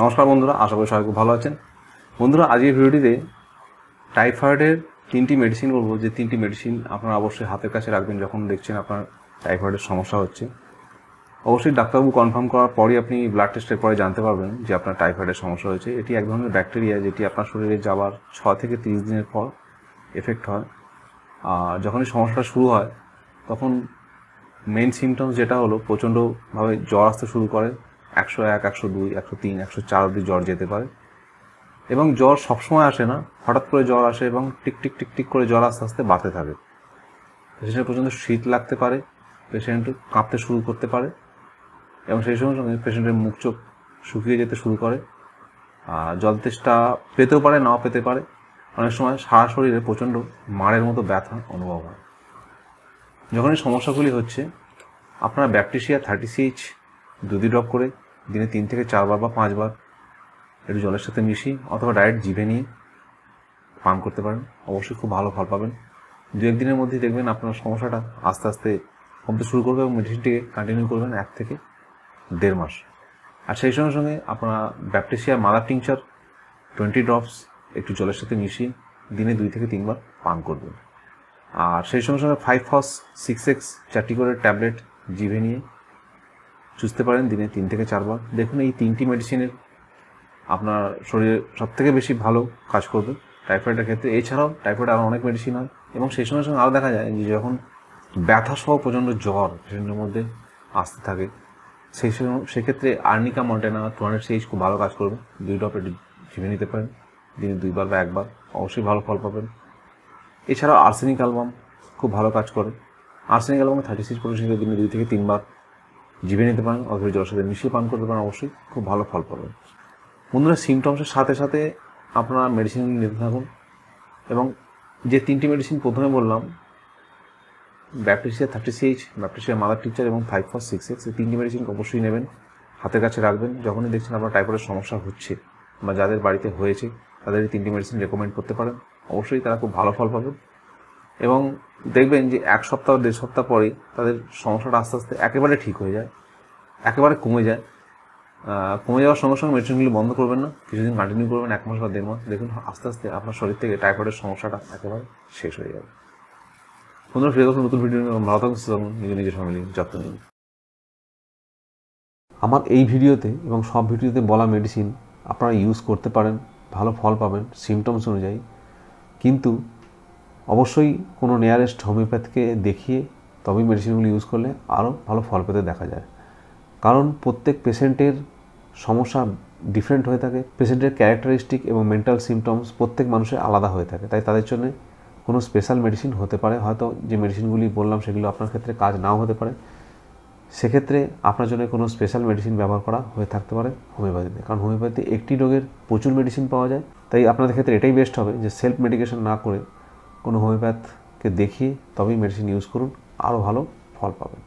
নমস্কার বন্ধুরা আশা করি সবাই খুব ভালো আছেন বন্ধুরা আজকের ভিডিওটিতে টাইফয়েডের তিনটি মেডিসিন বলবো যে তিনটি মেডিসিন আপনারা অবশ্যই হাতের কাছে রাখবেন যখন দেখছেন আপনার টাইফয়েডের সমস্যা হচ্ছে অবশ্যই ডাক্তারবাবু কনফার্ম করার পরই আপনি ব্লাড টেস্টের পরে জানতে পারবেন যে আপনার টাইফয়েডের সমস্যা হয়েছে এটি এক ধরনের ব্যাকটেরিয়া যেটি আপনার শরীরে যাওয়ার ছ থেকে তিরিশ দিনের পর এফেক্ট হয় আর যখনই সমস্যাটা শুরু হয় তখন মেন সিমটমস যেটা হলো প্রচণ্ডভাবে জ্বর আসতে শুরু করে একশো এক একশো দুই একশো তিন একশো চার অব্দি জ্বর যেতে পারে এবং জ্বর সবসময় আসে না হঠাৎ করে জ্বর আসে এবং টিক টিক টিক টিক করে জ্বর আস্তে আস্তে বাড়তে থাকে পেশেন্টের প্রচণ্ড শীত লাগতে পারে পেশেন্ট কাঁপতে শুরু করতে পারে এবং সেই সঙ্গে সঙ্গে পেশেন্টের মুখ চোখ শুকিয়ে যেতে শুরু করে জল তেষ্টা পেতেও পারে নাও পেতে পারে অনেক সময় সারা শরীরে প্রচণ্ড মারের মতো ব্যথা অনুভব হয় যখন এই সমস্যাগুলি হচ্ছে আপনারা ব্যাকটেরিয়া থার্টি সিএইচ দুদি ড্রপ করে দিনে তিন থেকে চারবার বা পাঁচবার একটু জলের সাথে মিশিয়ে অথবা ডাইরেক্ট জিভে নিয়ে পান করতে পারেন অবশ্যই খুব ভালো ফল পাবেন দু একদিনের মধ্যেই দেখবেন আপনার সমস্যাটা আস্তে আস্তে কমতে শুরু করবে এবং মেডিসিনটিকে কন্টিনিউ করবেন এক থেকে দেড় মাস আর সেই সঙ্গে সঙ্গে আপনারা baptisia mother tincture twenty drops একটু জলের সাথে মিশিয়ে দিনে দুই থেকে তিনবার পান করবেন আর সেই সঙ্গে সঙ্গে ফাইভ ফস সিক্স এক্স চারটি করে ট্যাবলেট জিভে নিয়ে চুষতে পারেন দিনে তিন থেকে চারবার দেখুন এই তিনটি মেডিসিনের আপনার শরীরে সব থেকে বেশি ভালো কাজ করবে টাইফয়েডের ক্ষেত্রে এছাড়াও টাইফয়েড আরও অনেক মেডিসিন হয় এবং সেই সঙ্গে সঙ্গে আরও দেখা যায় যে যখন ব্যথা সহ প্রচণ্ড জ্বর পেশেন্টের মধ্যে আসতে থাকে সেই সেক্ষেত্রে arnica montana two hundred CH খুব ভালো কাজ করবে দুই ড্রপ এটি ঝিমে নিতে পারেন দিনে দুইবার বা একবার অবশ্যই ভালো ফল পাবেন এছাড়াও আর্সেনিক অ্যালবাম খুব ভালো কাজ করে আর্সেনিক অ্যালবাম থার্টি সিক্স পর্যন্ত দিনে দুই থেকে তিনবার জিভে নিতে পারেন অথবা জলের সাথে মিশিয়ে পান করতে পারেন অবশ্যই খুব ভালো ফল পাবেন বন্ধুরা সিমটমসের সাথে সাথে আপনারা মেডিসিন নিতে থাকুন এবং যে তিনটি মেডিসিন প্রথমে বললাম baptisia thirty CH baptisia mother tincture এবং ফাইভ ফোর সিক্স এক্স এই তিনটি মেডিসিন অবশ্যই নেবেন হাতের কাছে রাখবেন যখনই দেখছেন আপনার টাইফয়েডের সমস্যা হচ্ছে বা যাদের বাড়িতে হয়েছে তাদের এই তিনটি মেডিসিন রেকমেন্ড করতে পারেন অবশ্যই তারা খুব ভালো ফল পাবেন এবং দেখবেন যে এক সপ্তাহ দেড় সপ্তাহ পরেই তাদের সমস্যাটা আস্তে আস্তে একেবারে ঠিক হয়ে যায় একেবারে কমে যায় কমে যাওয়ার সঙ্গে সঙ্গে মেডিসিনগুলি বন্ধ করবেন না কিছুদিন কন্টিনিউ করবেন এক মাস বা দেড় মাস দেখুন আস্তে আস্তে আপনার শরীর থেকে টাইফয়েডের সমস্যাটা একেবারে শেষ হয়ে যাবে পুনরায় ফিরে দেখুন নতুন ভিডিও নিয়ে ভালো থাকুন সুস্থ নিজের নিজের ফ্যামিলি যত্ন নিন আমার এই ভিডিওতে এবং সব ভিডিওতে বলা মেডিসিন আপনারা ইউজ করতে পারেন ভালো ফল পাবেন সিমটমস অনুযায়ী কিন্তু অবশ্যই কোনো নিয়ারেস্ট হোমিওপ্যাথকে দেখিয়ে তবেই মেডিসিনগুলো ইউজ করলে আরও ভালো ফল পেতে দেখা যায় কারণ প্রত্যেক পেশেন্টের সমস্যা ডিফারেন্ট হয়ে থাকে পেশেন্টের ক্যারেক্টারিস্টিক এবং মেন্টাল সিমটমস প্রত্যেক মানুষের আলাদা হয়ে থাকে তাই তাদের জন্য কোনো স্পেশাল মেডিসিন হতে পারে হয়তো যে মেডিসিনগুলি বললাম সেগুলো আপনার ক্ষেত্রে কাজ নাও হতে পারে সেক্ষেত্রে আপনার জন্য কোনো স্পেশাল মেডিসিন ব্যবহার করা হয়ে থাকতে পারে হোমিওপ্যাথিতে কারণ হোমিওপ্যাথিতে একটি রোগের প্রচুর মেডিসিন পাওয়া যায় তাই আপনাদের ক্ষেত্রে এটাই বেস্ট হবে যে সেলফ মেডিকেশন না করে কোনো হোমিওপ্যাথকে দেখিয়ে তবেই মেডিসিন ইউজ করুন আরও ভালো ফল পাবেন